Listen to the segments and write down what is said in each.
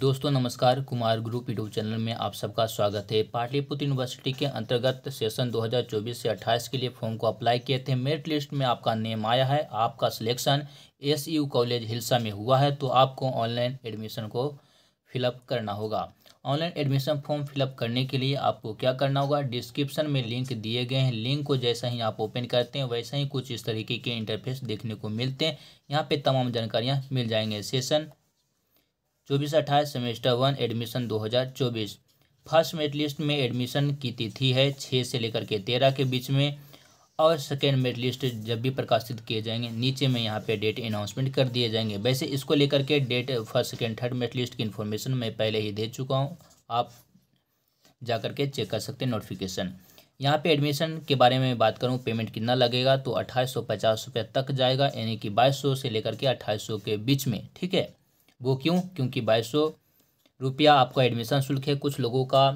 दोस्तों नमस्कार Kumar group YouTube channel में आप सबका स्वागत है पाटलिपुत्र यूनिवर्सिटी के अंतर्गत सेशन 2024 से 28 के लिए फॉर्म को अप्लाई किए थे मेरिट लिस्ट में आपका नेम आया है आपका सिलेक्शन यू कॉलेज हिलसा में हुआ है तो आपको ऑनलाइन एडमिशन को फिलअप करना होगा ऑनलाइन एडमिशन फॉर्म फिलअप करने के लिए आपको क्या करना होगा डिस्क्रिप्शन में लिंक दिए गए हैं लिंक को जैसा ही आप ओपन करते हैं वैसा ही कुछ इस तरीके के इंटरफेस देखने को मिलते हैं यहाँ पे तमाम जानकारियाँ मिल जाएंगे सेशन चौबीस अट्ठाईस सेमेस्टर वन एडमिशन दो हज़ार चौबीस फर्स्ट मेरिट लिस्ट में एडमिशन की तिथि है छः से लेकर के तेरह के बीच में और सेकेंड मेरिट लिस्ट जब भी प्रकाशित किए जाएंगे नीचे में यहाँ पे डेट अनाउंसमेंट कर दिए जाएंगे वैसे इसको लेकर के date first second third merit list की इन्फॉर्मेशन मैं पहले ही दे चुका हूँ आप जा कर के चेक कर सकते हैं नोटिफिकेशन यहाँ पे एडमिशन के बारे में बात करूँ पेमेंट कितना लगेगा तो अट्ठाईस सौ पचास रुपये तक जाएगा यानी कि बाईस सौ से लेकर के अट्ठाईस सौ के बीच में ठीक है वो क्यों क्योंकि बाईस सौ रुपया आपका एडमिशन शुल्क है कुछ लोगों का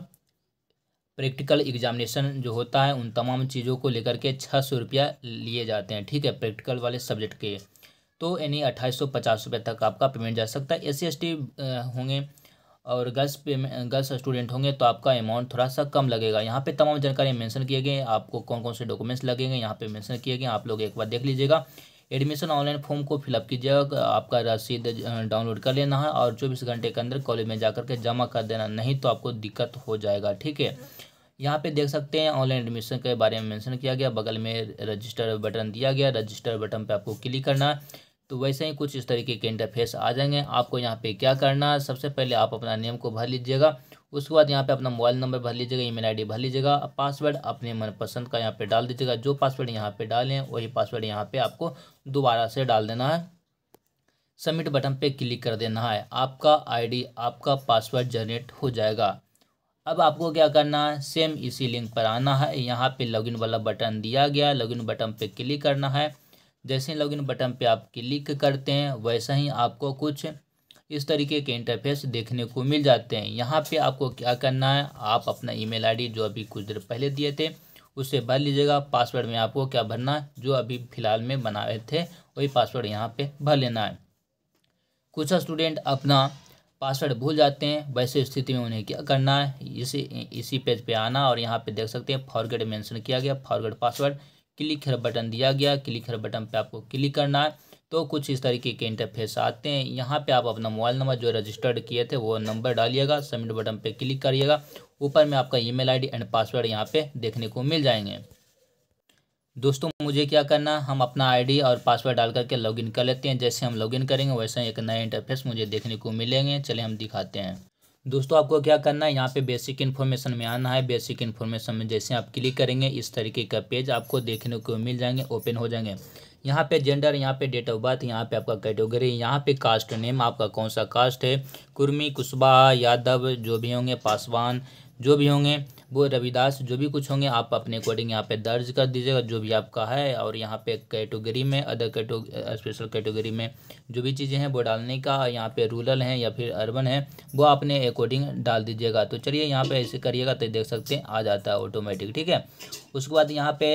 प्रैक्टिकल एग्जामिनेशन जो होता है उन तमाम चीज़ों को लेकर के छः सौ रुपया लिए जाते हैं ठीक है प्रैक्टिकल वाले सब्जेक्ट के तो यानी अट्ठाईस सौ पचास रुपये तक आपका पेमेंट जा सकता है एस सी होंगे और गर्ल्स पेमेंट गर्ल्स स्टूडेंट होंगे तो आपका अमाउंट थोड़ा सा कम लगेगा यहाँ पे तमाम जानकारी मेंशन किए गए आपको कौन कौन से डॉक्यूमेंट्स लगेंगे यहाँ पे मेंशन किए गए आप लोग एक बार देख लीजिएगा एडमिशन ऑनलाइन फॉर्म को फिलअप कीजिएगा आपका रसीद डाउनलोड कर लेना है और चौबीस घंटे के अंदर कॉलेज में जाकर के जमा कर देना नहीं तो आपको दिक्कत हो जाएगा ठीक है यहाँ पे देख सकते हैं ऑनलाइन एडमिशन के बारे में मेंशन किया गया बगल में रजिस्टर बटन दिया गया रजिस्टर बटन पे आपको क्लिक करना है तो वैसे ही कुछ इस तरीके के इंटरफेस आ जाएंगे आपको यहाँ पे क्या करना है सबसे पहले आप अपना नेम को भर लीजिएगा उसके बाद यहाँ पे अपना मोबाइल नंबर भर लीजिएगा ईमेल आईडी भर लीजिएगा पासवर्ड अपने मनपसंद का यहाँ पे डाल दीजिएगा जो पासवर्ड यहाँ पे डालें वही पासवर्ड यहाँ पे आपको दोबारा से डाल देना है सबमिट बटन पे क्लिक कर देना है आपका आईडी आपका पासवर्ड जनरेट हो जाएगा अब आपको क्या करना है सेम इसी लिंक पर आना है यहाँ पर लॉगिन वाला बटन दिया गया लॉगिन बटन पर क्लिक करना है जैसे ही लॉगिन बटन पर आप क्लिक करते हैं वैसा ही आपको कुछ इस तरीके के इंटरफेस देखने को मिल जाते हैं यहाँ पे आपको क्या करना है आप अपना ईमेल आईडी जो अभी कुछ देर पहले दिए थे उसे भर लीजिएगा पासवर्ड में आपको क्या भरना है जो अभी फ़िलहाल में बनाए थे वही पासवर्ड यहाँ पे भर लेना है कुछ स्टूडेंट अपना पासवर्ड भूल जाते हैं वैसे स्थिति में उन्हें क्या करना है इसी इसी पेज पे आना और यहाँ पर देख सकते हैं फॉरगेड मैंशन किया गया forgot password click here button दिया गया क्लिक हर बटन पर आपको क्लिक करना है तो कुछ इस तरीके के इंटरफेस आते हैं यहाँ पे आप अपना मोबाइल नंबर जो रजिस्टर्ड किए थे वो नंबर डालिएगा सबमिट बटन पे क्लिक करिएगा ऊपर में आपका ईमेल आईडी एंड पासवर्ड यहाँ पे देखने को मिल जाएंगे दोस्तों मुझे क्या करना हम अपना आईडी और पासवर्ड डाल करके लॉगिन कर लेते हैं जैसे हम लॉगिन करेंगे वैसे एक नया इंटरफेस मुझे देखने को मिलेंगे चले हम दिखाते हैं दोस्तों आपको क्या करना है यहाँ पे बेसिक इन्फॉर्मेशन में आना है बेसिक इन्फॉर्मेशन में जैसे आप क्लिक करेंगे इस तरीके का पेज आपको देखने को मिल जाएंगे ओपन हो जाएंगे यहाँ पे जेंडर यहाँ पे डेट ऑफ बर्थ यहाँ पे आपका कैटेगरी यहाँ पे कास्ट नेम आपका कौन सा कास्ट है कुर्मी कुशवाहा यादव जो भी होंगे पासवान जो भी होंगे वो रविदास जो भी कुछ होंगे आप अपने अकॉर्डिंग यहाँ पे दर्ज कर दीजिएगा जो भी आपका है और यहाँ पे कैटेगरी में अदर कैटो स्पेशल कैटेगरी में जो भी चीज़ें हैं वो डालने का यहाँ पे रूरल हैं या फिर अर्बन है वो अपने अकॉर्डिंग डाल दीजिएगा तो चलिए यहाँ पे ऐसे करिएगा तो देख सकते हैं आ जाता है ऑटोमेटिक ठीक है उसके बाद यहाँ पे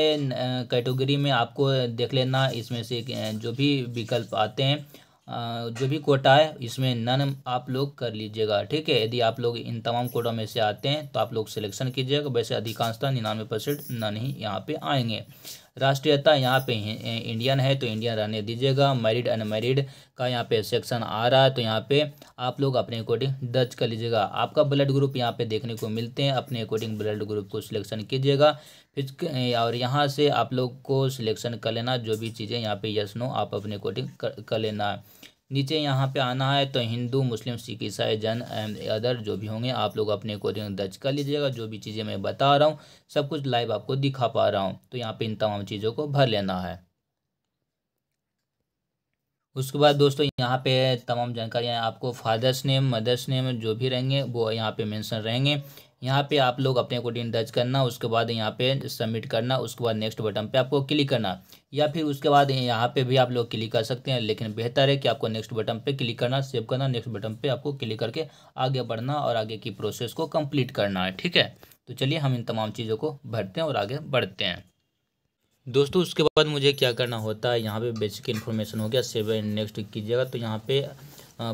कैटेगरी uh, में आपको देख लेना इसमें से uh, जो भी विकल्प आते हैं जो भी कोटा है इसमें नन आप लोग कर लीजिएगा ठीक है यदि आप लोग इन तमाम कोटा में से आते हैं तो आप लोग सिलेक्शन कीजिएगा वैसे अधिकांशता निन्यानवे परसेंट नन ही यहाँ पे आएंगे राष्ट्रीयता यहाँ पे इंडियन है तो इंडियन रहने दीजिएगा मैरिड अनमेरिड का यहाँ पे सेक्शन आ रहा है तो यहाँ पे आप लोग अपने अकॉर्डिंग दर्ज कर लीजिएगा आपका ब्लड ग्रुप यहाँ पे देखने को मिलते हैं अपने अकॉर्डिंग ब्लड ग्रुप को सिलेक्शन कीजिएगा फिर और यहाँ से आप लोग को सिलेक्शन कर लेना जो भी चीज़ें यहाँ पे यस नो आप अपने अकॉर्डिंग कर, कर लेना है नीचे यहाँ पे आना है तो हिंदू मुस्लिम सिख ईसाई जन एंड अदर जो भी होंगे आप लोग अपने अकॉर्डिंग दर्ज कर लीजिएगा जो भी चीज़ें मैं बता रहा हूँ सब कुछ लाइव आपको दिखा पा रहा हूँ तो यहाँ पे इन तमाम चीज़ों को भर लेना है उसके बाद दोस्तों यहाँ पे तमाम जानकारियाँ आपको फादर्स नेम मदर्स नेम जो भी रहेंगे वो यहाँ पे मेंशन रहेंगे यहाँ पे आप लोग अपने अकॉर्डिंग दर्ज करना उसके बाद यहाँ पे सबमिट करना उसके बाद नेक्स्ट बटन पे आपको क्लिक करना या फिर उसके बाद यहाँ पे भी आप लोग क्लिक कर सकते हैं लेकिन बेहतर है कि आपको नेक्स्ट बटन पे क्लिक करना सेव करना नेक्स्ट बटन पे आपको क्लिक करके आगे बढ़ना और आगे की प्रोसेस को कम्प्लीट करना है ठीक है तो चलिए हम इन तमाम चीज़ों को भरते हैं और आगे बढ़ते हैं दोस्तों उसके बाद मुझे क्या करना होता है यहाँ पे बेसिक इन्फॉर्मेशन हो गया सेव एंड नेक्स्ट कीजिएगा तो यहाँ पे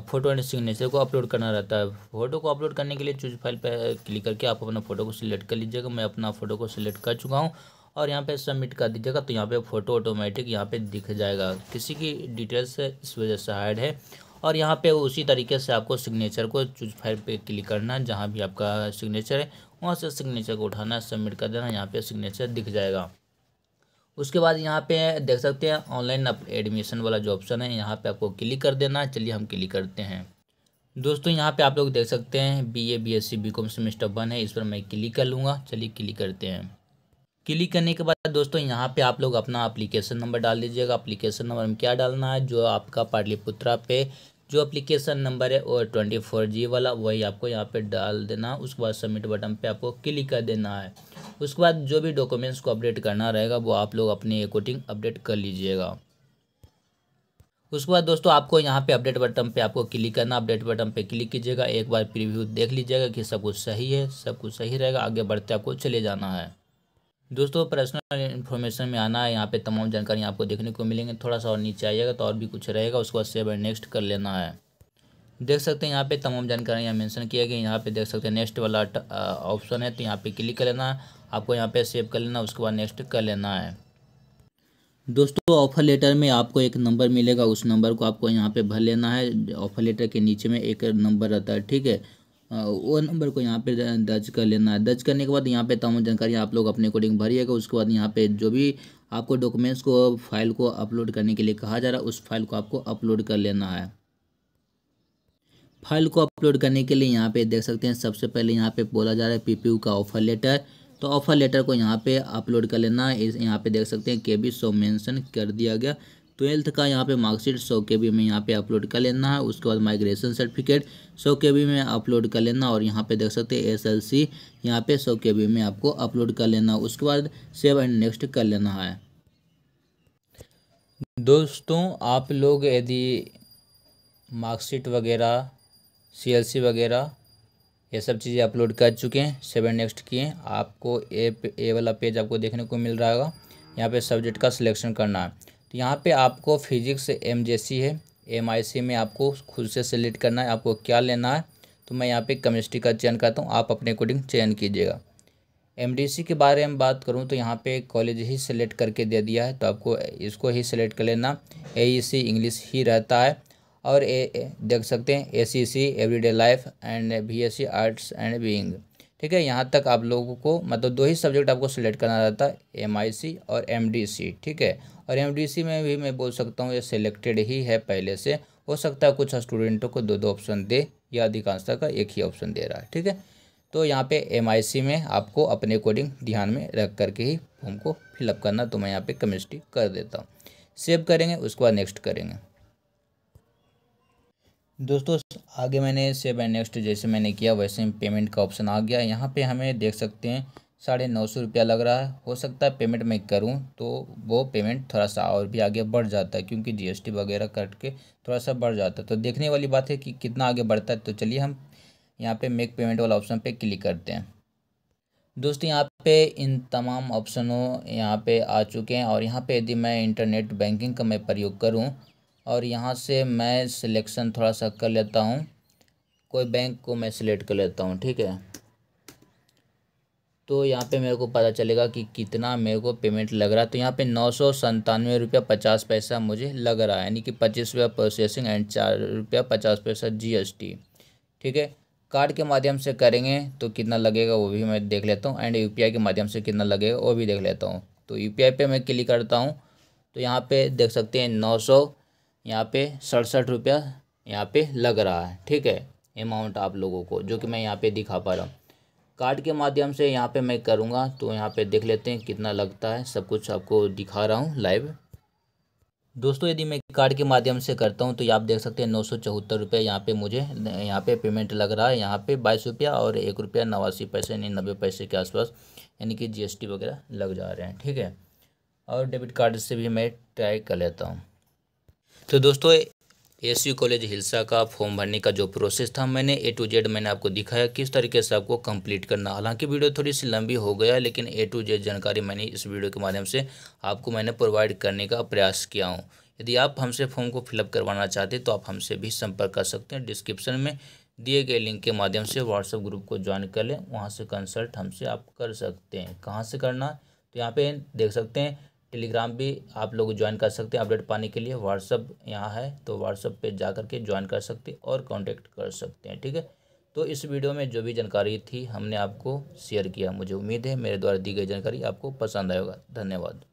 फोटो एंड सिग्नेचर को अपलोड करना रहता है फोटो को अपलोड करने के लिए चूज फाइल पर क्लिक करके आप अपना फ़ोटो को सिलेक्ट कर लीजिएगा मैं अपना फ़ोटो को सिलेक्ट कर चुका हूँ और यहाँ पे सबमिट कर दीजिएगा तो यहाँ पे फ़ोटो ऑटोमेटिक यहाँ पे दिख जाएगा किसी की डिटेल्स इस वजह से हाइड है और यहाँ पे उसी तरीके से आपको सिग्नेचर को चूज फाइल पे क्लिक करना है जहाँ भी आपका सिग्नेचर है वहाँ से सिग्नेचर को उठाना सबमिट कर देना यहाँ पे सिग्नेचर दिख जाएगा उसके बाद यहाँ पे देख सकते हैं ऑनलाइन एडमिशन वाला जो ऑप्शन है यहाँ पे आपको क्लिक कर देना है चलिए हम क्लिक करते हैं दोस्तों यहाँ पे आप लोग देख सकते हैं B A B S C B com semester one है इस पर मैं क्लिक कर लूँगा चलिए क्लिक करते हैं क्लिक करने के बाद दोस्तों यहाँ पे आप लोग अपना अप्लीकेशन नंबर डाल दीजिएगा अप्लीकेशन नंबर में क्या डालना है जो आपका पाटलिपुत्रा पे जो अप्लीकेशन नंबर है वो ट्वेंटी फोर जी वाला वही आपको यहाँ पर डाल देना उसके बाद सबमिट बटन पर आपको क्लिक कर देना है उसके बाद जो भी डॉक्यूमेंट्स को अपडेट करना रहेगा वो आप लोग अपने अकॉर्डिंग अपडेट कर लीजिएगा उसके बाद दोस्तों आपको यहाँ पे अपडेट बटन पे आपको क्लिक करना अपडेट बटन पे क्लिक कीजिएगा एक बार प्रीव्यू देख लीजिएगा कि सब कुछ सही है सब कुछ सही रहेगा आगे बढ़ते आपको चले जाना है दोस्तों पर्सनल इन्फॉर्मेशन में आना है यहाँ पे तमाम जानकारी आपको देखने को मिलेंगे थोड़ा सा और नीचे आइएगा तो और भी कुछ रहेगा उसको बाद सेव एंड नेक्स्ट कर लेना है देख सकते हैं यहाँ पे तमाम जानकारियाँ मेंशन किया गया यहाँ पे देख सकते हैं नेक्स्ट वाला ऑप्शन है तो यहाँ पे क्लिक कर लेना है आपको यहाँ पे सेव कर लेना है उसके बाद नेक्स्ट कर लेना है दोस्तों ऑफर लेटर में आपको एक नंबर मिलेगा उस नंबर को आपको यहाँ पे भर लेना है ऑफर लेटर के नीचे में एक नंबर रहता है ठीक है वो नंबर को यहाँ पे दर्ज कर लेना है दर्ज करने के बाद यहाँ पे तमाम जानकारी आप लोग अपने अकॉर्डिंग भरिएगा उसके बाद यहाँ पे जो भी आपको डॉक्यूमेंट्स को फाइल को अपलोड करने के लिए कहा जा रहा है उस फाइल को आपको अपलोड कर लेना है फाइल को अपलोड करने के लिए यहाँ पे देख सकते हैं सबसे पहले यहाँ पे बोला जा रहा है पीपीयू का ऑफर लेटर तो ऑफर लेटर को यहाँ पे अपलोड कर लेना इस यहाँ पे देख सकते हैं के बी सो मेंशन कर दिया गया ट्वेल्थ का यहाँ पे मार्कशीट सौ के बी में यहाँ पे अपलोड कर लेना है उसके बाद माइग्रेशन सर्टिफिकेट सौ के बी में अपलोड कर लेना और यहाँ पे देख सकते हैं एस एल सी यहाँ पर सौ के बी में आपको अपलोड कर लेना उसके बाद सेव एंड नेक्स्ट कर लेना है दोस्तों आप लोग यदि मार्कशीट वगैरह सी वगैरह ये सब चीज़ें अपलोड कर चुके हैं सेवन नेक्स्ट किए आपको ए ए वाला पेज आपको देखने को मिल रहा है यहाँ पे सब्जेक्ट का सिलेक्शन करना है तो यहाँ पे आपको फिजिक्स एम है एम आई सी में आपको खुद से सेलेक्ट करना है आपको क्या लेना है तो मैं यहाँ पे केमिस्ट्री का चयन करता हूँ आप अपने अकॉर्डिंग चयन कीजिएगा एम डी सी के बारे में बात करूँ तो यहाँ पे कॉलेज ही सिलेक्ट करके दे दिया है तो आपको इसको ही सिलेक्ट कर लेना ए सी इंग्लिश ही रहता है और ए, ए देख सकते हैं A C C everyday life and B S C arts and being ठीक है यहाँ तक आप लोगों को मतलब दो ही सब्जेक्ट आपको सिलेक्ट करना रहता है एम आई सी और एम डी सी ठीक है और एम डी सी में भी मैं बोल सकता हूँ ये सिलेक्टेड ही है पहले से हो सकता है कुछ स्टूडेंटों को दो दो ऑप्शन दे या अधिकांशता का एक ही ऑप्शन दे रहा है ठीक है तो यहाँ पे एम आई सी में आपको अपने अकॉर्डिंग ध्यान में रख करके ही फॉर्म को फिलअप करना तो मैं यहाँ पे कमिस्ट्री कर देता हूँ सेव करेंगे उसके बाद नेक्स्ट करेंगे दोस्तों आगे मैंने सेव एंड नेक्स्ट जैसे मैंने किया वैसे पेमेंट का ऑप्शन आ गया यहाँ पे हमें देख सकते हैं साढ़े नौ सौ रुपया लग रहा है हो सकता है पेमेंट मैं करूँ तो वो पेमेंट थोड़ा सा और भी आगे बढ़ जाता है क्योंकि जीएसटी वगैरह कट के थोड़ा सा बढ़ जाता है तो देखने वाली बात है कि कितना आगे बढ़ता है तो चलिए हम यहाँ पर मेक पेमेंट वाला ऑप्शन पर क्लिक करते हैं दोस्तों यहाँ पे इन तमाम ऑप्शनों यहाँ पे आ चुके हैं और यहाँ पे यदि मैं इंटरनेट बैंकिंग का मैं प्रयोग करूँ और यहाँ से मैं सिलेक्शन थोड़ा सा कर लेता हूँ कोई बैंक को मैं सिलेक्ट कर लेता हूँ ठीक है तो यहाँ पे मेरे को पता चलेगा कि कितना मेरे को पेमेंट लग रहा है तो यहाँ पे नौ सौ संतानवे रुपया पचास पैसा मुझे लग रहा है यानी कि पच्चीस रुपया प्रोसेसिंग एंड चार रुपया पचास पैसा जीएसटी ठीक है कार्ड के माध्यम से करेंगे तो कितना लगेगा वो भी मैं देख लेता हूँ एंड यू के माध्यम से कितना लगेगा वो भी देख लेता हूँ तो यू पी पे मैं क्लिक करता हूँ तो यहाँ पर देख सकते हैं नौ सौ यहाँ पे सड़सठ रुपया यहाँ पे लग रहा है ठीक है अमाउंट आप लोगों को जो कि मैं यहाँ पे दिखा पा रहा हूँ कार्ड के माध्यम से यहाँ पे मैं करूँगा तो यहाँ पे देख लेते हैं कितना लगता है सब कुछ आपको दिखा रहा हूँ लाइव दोस्तों यदि मैं कार्ड के माध्यम से करता हूँ तो आप देख सकते हैं नौ सौ चौहत्तर रुपये यहाँ पर मुझे यहाँ पे पेमेंट लग रहा है यहाँ पे बाईस रुपया और एक रुपया नवासी पैसे यानी नब्बे पैसे के आसपास यानी कि जीएसटी वगैरह लग जा रहे हैं ठीक है और डेबिट कार्ड से भी मैं ट्राई कर लेता हूँ तो दोस्तों एस कॉलेज हिलसा का फॉर्म भरने का जो प्रोसेस था मैंने ए टू जेड मैंने आपको दिखाया किस तरीके से आपको कंप्लीट करना हालांकि वीडियो थोड़ी सी लंबी हो गया लेकिन ए टू जेड जानकारी मैंने इस वीडियो के माध्यम से आपको मैंने प्रोवाइड करने का प्रयास किया हूँ यदि आप हमसे फॉर्म को फिलअप करवाना चाहते तो आप हमसे भी संपर्क कर सकते हैं डिस्क्रिप्शन में दिए गए लिंक के माध्यम से व्हाट्सएप ग्रुप को ज्वाइन कर लें वहाँ से कंसल्ट हमसे आप कर सकते हैं कहाँ से करना तो यहाँ पर देख सकते हैं टेलीग्राम भी आप लोग ज्वाइन कर सकते हैं अपडेट पाने के लिए व्हाट्सअप यहाँ है तो व्हाट्सअप पे जा करके ज्वाइन कर सकते हैं और कांटेक्ट कर सकते हैं ठीक है तो इस वीडियो में जो भी जानकारी थी हमने आपको शेयर किया मुझे उम्मीद है मेरे द्वारा दी गई जानकारी आपको पसंद आएगा धन्यवाद